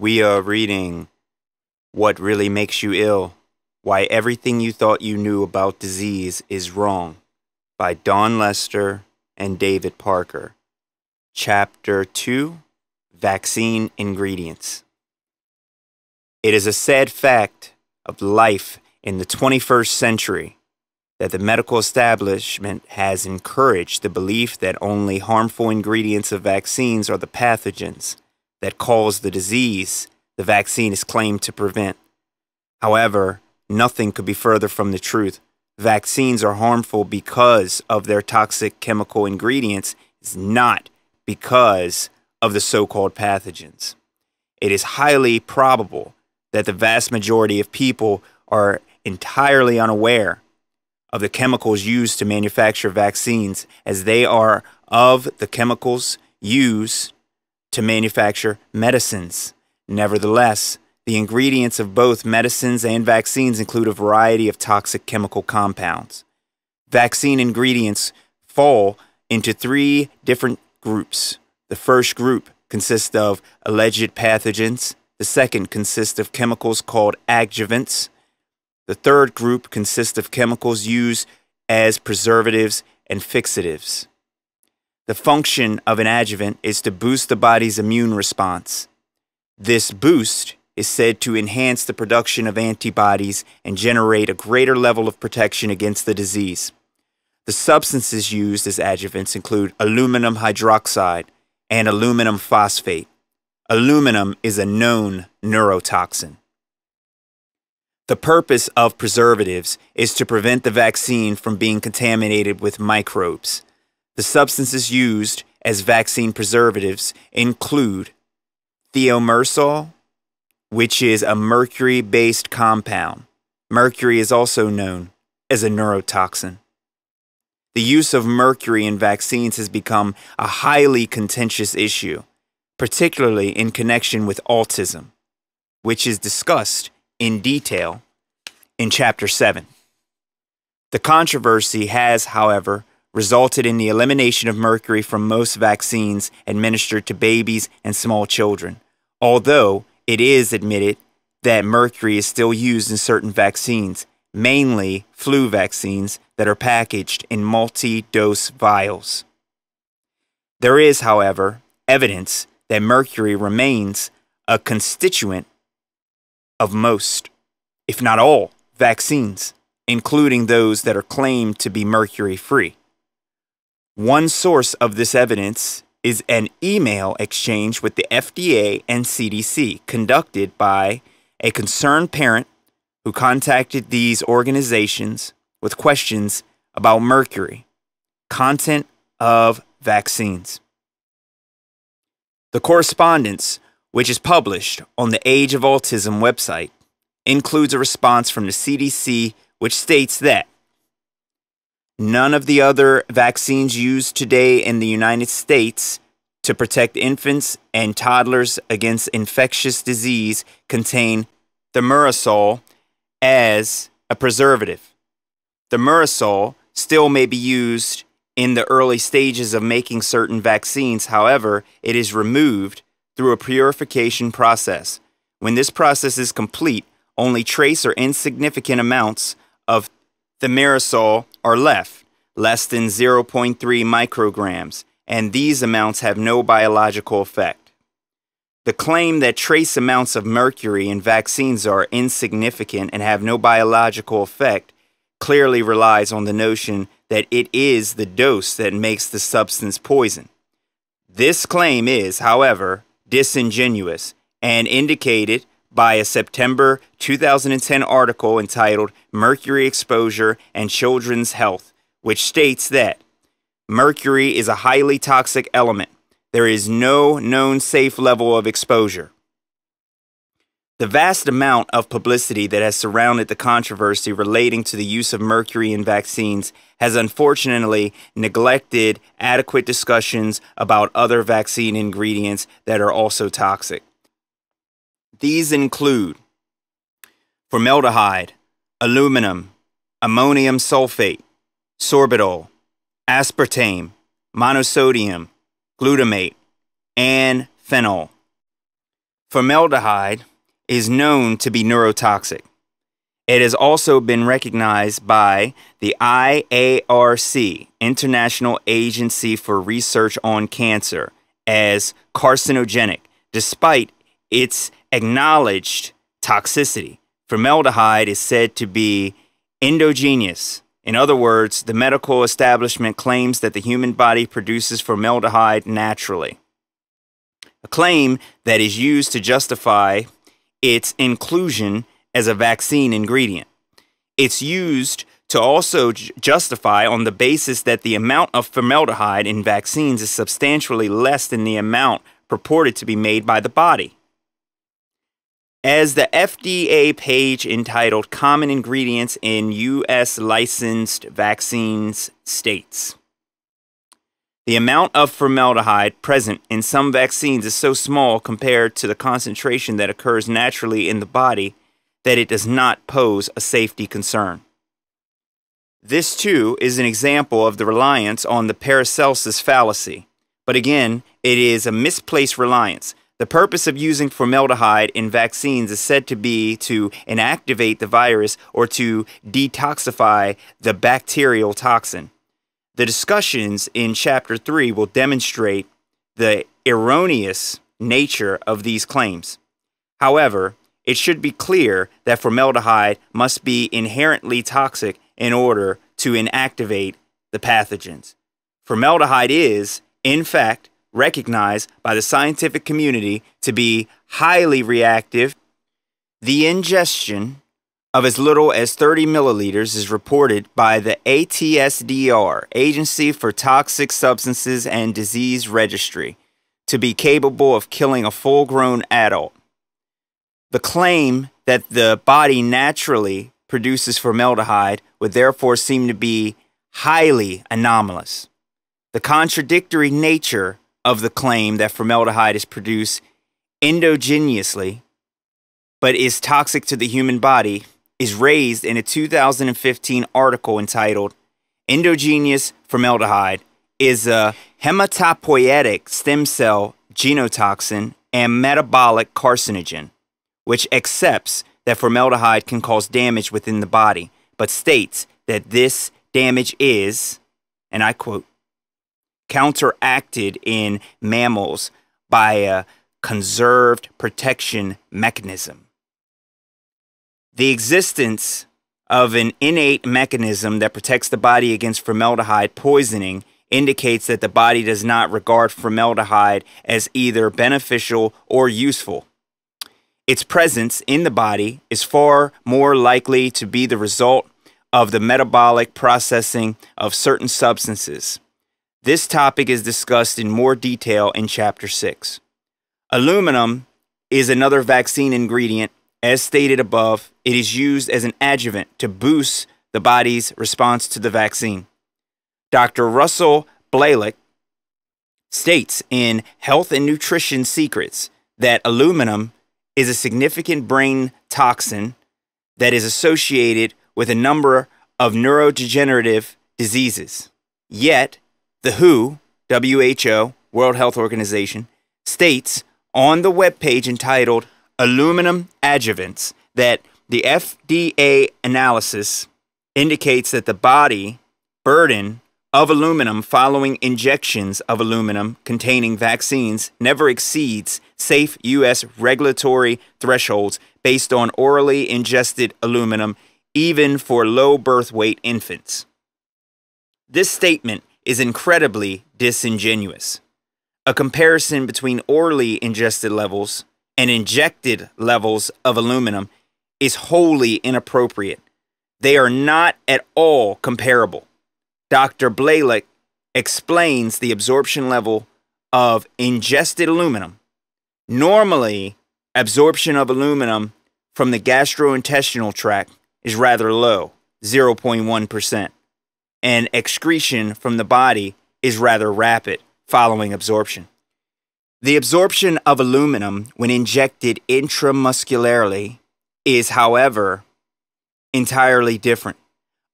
We are reading What Really Makes You Ill Why Everything You Thought You Knew About Disease Is Wrong by Don Lester and David Parker. Chapter 2 Vaccine Ingredients. It is a sad fact of life in the 21st century that the medical establishment has encouraged the belief that only harmful ingredients of vaccines are the pathogens that cause the disease the vaccine is claimed to prevent. However, nothing could be further from the truth. Vaccines are harmful because of their toxic chemical ingredients, it's not because of the so called pathogens. It is highly probable that the vast majority of people are entirely unaware of the chemicals used to manufacture vaccines, as they are of the chemicals used to manufacture medicines. Nevertheless, the ingredients of both medicines and vaccines include a variety of toxic chemical compounds. Vaccine ingredients fall into three different groups. The first group consists of alleged pathogens, the second consists of chemicals called adjuvants, the third group consists of chemicals used as preservatives and fixatives. The function of an adjuvant is to boost the body's immune response. This boost is said to enhance the production of antibodies and generate a greater level of protection against the disease. The substances used as adjuvants include aluminum hydroxide and aluminum phosphate. Aluminum is a known neurotoxin. The purpose of preservatives is to prevent the vaccine from being contaminated with microbes. The substances used as vaccine preservatives include thiomersal, which is a mercury based compound. Mercury is also known as a neurotoxin. The use of mercury in vaccines has become a highly contentious issue, particularly in connection with autism, which is discussed in detail in Chapter 7. The controversy has, however, resulted in the elimination of mercury from most vaccines administered to babies and small children, although it is admitted that mercury is still used in certain vaccines, mainly flu vaccines that are packaged in multi dose vials. There is, however, evidence that mercury remains a constituent of most, if not all, vaccines, including those that are claimed to be mercury free. One source of this evidence is an email exchange with the FDA and CDC conducted by a concerned parent who contacted these organizations with questions about mercury, content of vaccines. The correspondence, which is published on the Age of Autism website, includes a response from the CDC which states that None of the other vaccines used today in the United States to protect infants and toddlers against infectious disease contain thimerosal as a preservative. Thimerosal still may be used in the early stages of making certain vaccines, however, it is removed through a purification process. When this process is complete, only trace or insignificant amounts of the mirasol are left, less than 0.3 micrograms, and these amounts have no biological effect. The claim that trace amounts of mercury in vaccines are insignificant and have no biological effect clearly relies on the notion that it is the dose that makes the substance poison. This claim is, however, disingenuous and indicated by a September 2010 article entitled Mercury Exposure and Children's Health, which states that mercury is a highly toxic element. There is no known safe level of exposure. The vast amount of publicity that has surrounded the controversy relating to the use of mercury in vaccines has unfortunately neglected adequate discussions about other vaccine ingredients that are also toxic. These include formaldehyde, aluminum, ammonium sulfate, sorbitol, aspartame, monosodium, glutamate, and phenol. Formaldehyde is known to be neurotoxic. It has also been recognized by the IARC, International Agency for Research on Cancer, as carcinogenic, despite its acknowledged toxicity. Formaldehyde is said to be endogenous. In other words, the medical establishment claims that the human body produces formaldehyde naturally, a claim that is used to justify its inclusion as a vaccine ingredient. It's used to also justify on the basis that the amount of formaldehyde in vaccines is substantially less than the amount purported to be made by the body. As the FDA page entitled Common Ingredients in U.S. Licensed Vaccines states, the amount of formaldehyde present in some vaccines is so small compared to the concentration that occurs naturally in the body that it does not pose a safety concern. This, too, is an example of the reliance on the Paracelsus fallacy. But again, it is a misplaced reliance. The purpose of using formaldehyde in vaccines is said to be to inactivate the virus or to detoxify the bacterial toxin. The discussions in Chapter 3 will demonstrate the erroneous nature of these claims. However, it should be clear that formaldehyde must be inherently toxic in order to inactivate the pathogens. Formaldehyde is, in fact, recognized by the scientific community to be highly reactive. The ingestion of as little as 30 milliliters is reported by the ATSDR, Agency for Toxic Substances and Disease Registry, to be capable of killing a full grown adult. The claim that the body naturally produces formaldehyde would therefore seem to be highly anomalous. The contradictory nature of the claim that formaldehyde is produced endogenously but is toxic to the human body is raised in a 2015 article entitled Endogenous Formaldehyde is a hematopoietic stem cell genotoxin and metabolic carcinogen, which accepts that formaldehyde can cause damage within the body, but states that this damage is, and I quote, counteracted in mammals by a conserved protection mechanism. The existence of an innate mechanism that protects the body against formaldehyde poisoning indicates that the body does not regard formaldehyde as either beneficial or useful. Its presence in the body is far more likely to be the result of the metabolic processing of certain substances this topic is discussed in more detail in Chapter 6. Aluminum is another vaccine ingredient. As stated above, it is used as an adjuvant to boost the body's response to the vaccine. Dr. Russell Blalick states in Health and Nutrition Secrets that aluminum is a significant brain toxin that is associated with a number of neurodegenerative diseases. Yet, the WHO, WHO, World Health Organization, states on the webpage entitled Aluminum Adjuvants that the FDA analysis indicates that the body burden of aluminum following injections of aluminum containing vaccines never exceeds safe U.S. regulatory thresholds based on orally ingested aluminum, even for low birth weight infants. This statement is incredibly disingenuous. A comparison between orally ingested levels and injected levels of aluminum is wholly inappropriate. They are not at all comparable. Dr. Blalock explains the absorption level of ingested aluminum. Normally, absorption of aluminum from the gastrointestinal tract is rather low, 0.1% and excretion from the body is rather rapid following absorption. The absorption of aluminum when injected intramuscularly is, however, entirely different.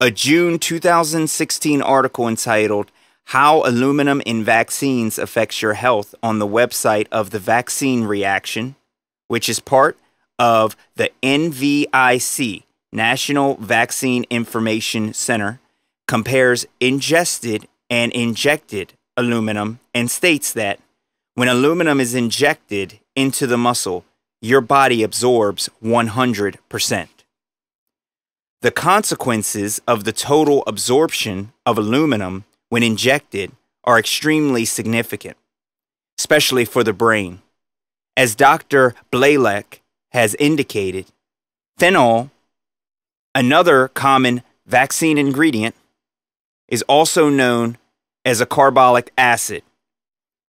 A June 2016 article entitled How Aluminum in Vaccines Affects Your Health on the website of the Vaccine Reaction, which is part of the NVIC, National Vaccine Information Center, compares ingested and injected aluminum and states that when aluminum is injected into the muscle, your body absorbs 100%. The consequences of the total absorption of aluminum when injected are extremely significant, especially for the brain. As Dr. Blalek has indicated, phenol, another common vaccine ingredient, is also known as a carbolic acid.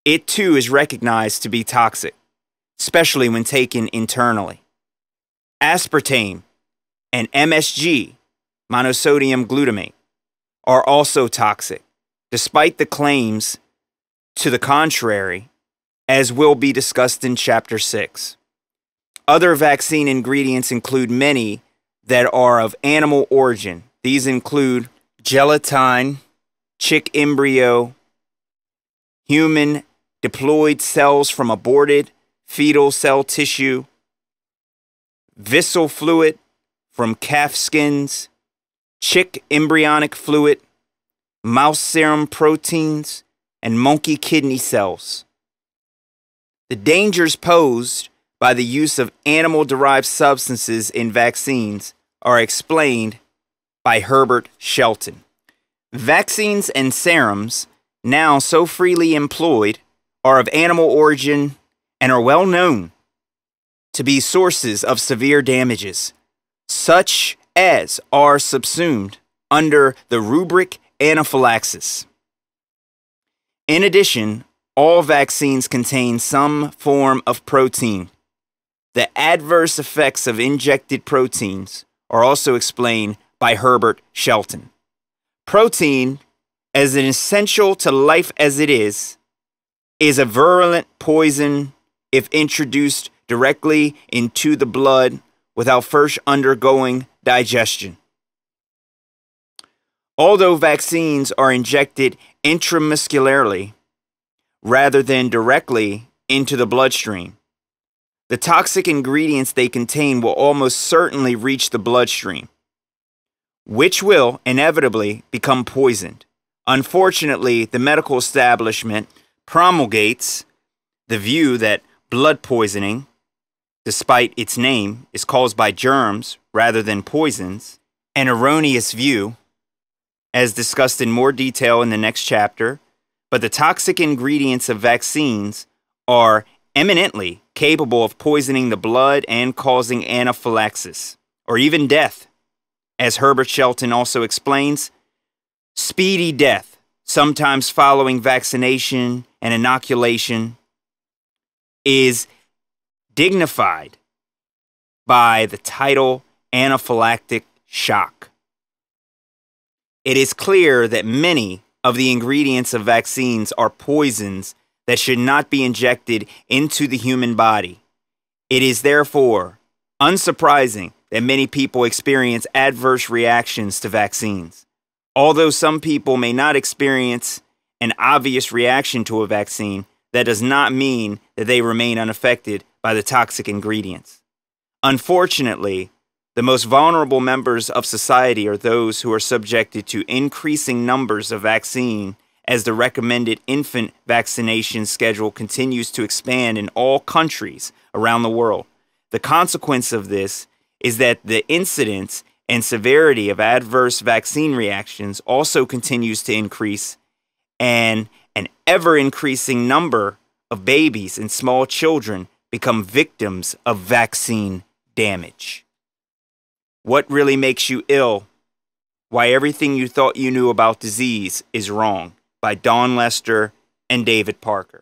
It too is recognized to be toxic, especially when taken internally. Aspartame and MSG, monosodium glutamate, are also toxic, despite the claims to the contrary, as will be discussed in Chapter 6. Other vaccine ingredients include many that are of animal origin. These include gelatine, chick embryo, human diploid cells from aborted fetal cell tissue, visceral fluid from calf skins, chick embryonic fluid, mouse serum proteins, and monkey kidney cells. The dangers posed by the use of animal derived substances in vaccines are explained by Herbert Shelton. Vaccines and serums, now so freely employed, are of animal origin and are well known to be sources of severe damages, such as are subsumed under the rubric anaphylaxis. In addition, all vaccines contain some form of protein. The adverse effects of injected proteins are also explained by Herbert Shelton. Protein, as an essential to life as it is, is a virulent poison if introduced directly into the blood without first undergoing digestion. Although vaccines are injected intramuscularly rather than directly into the bloodstream, the toxic ingredients they contain will almost certainly reach the bloodstream which will inevitably become poisoned. Unfortunately, the medical establishment promulgates the view that blood poisoning, despite its name, is caused by germs rather than poisons, an erroneous view, as discussed in more detail in the next chapter. But the toxic ingredients of vaccines are eminently capable of poisoning the blood and causing anaphylaxis or even death. As Herbert Shelton also explains, speedy death, sometimes following vaccination and inoculation, is dignified by the title anaphylactic shock. It is clear that many of the ingredients of vaccines are poisons that should not be injected into the human body. It is therefore unsurprising that many people experience adverse reactions to vaccines. Although some people may not experience an obvious reaction to a vaccine, that does not mean that they remain unaffected by the toxic ingredients. Unfortunately, the most vulnerable members of society are those who are subjected to increasing numbers of vaccine as the recommended infant vaccination schedule continues to expand in all countries around the world. The consequence of this is that the incidence and severity of adverse vaccine reactions also continues to increase, and an ever increasing number of babies and small children become victims of vaccine damage. What really makes you ill? Why Everything You Thought You Knew About Disease is Wrong by Don Lester and David Parker.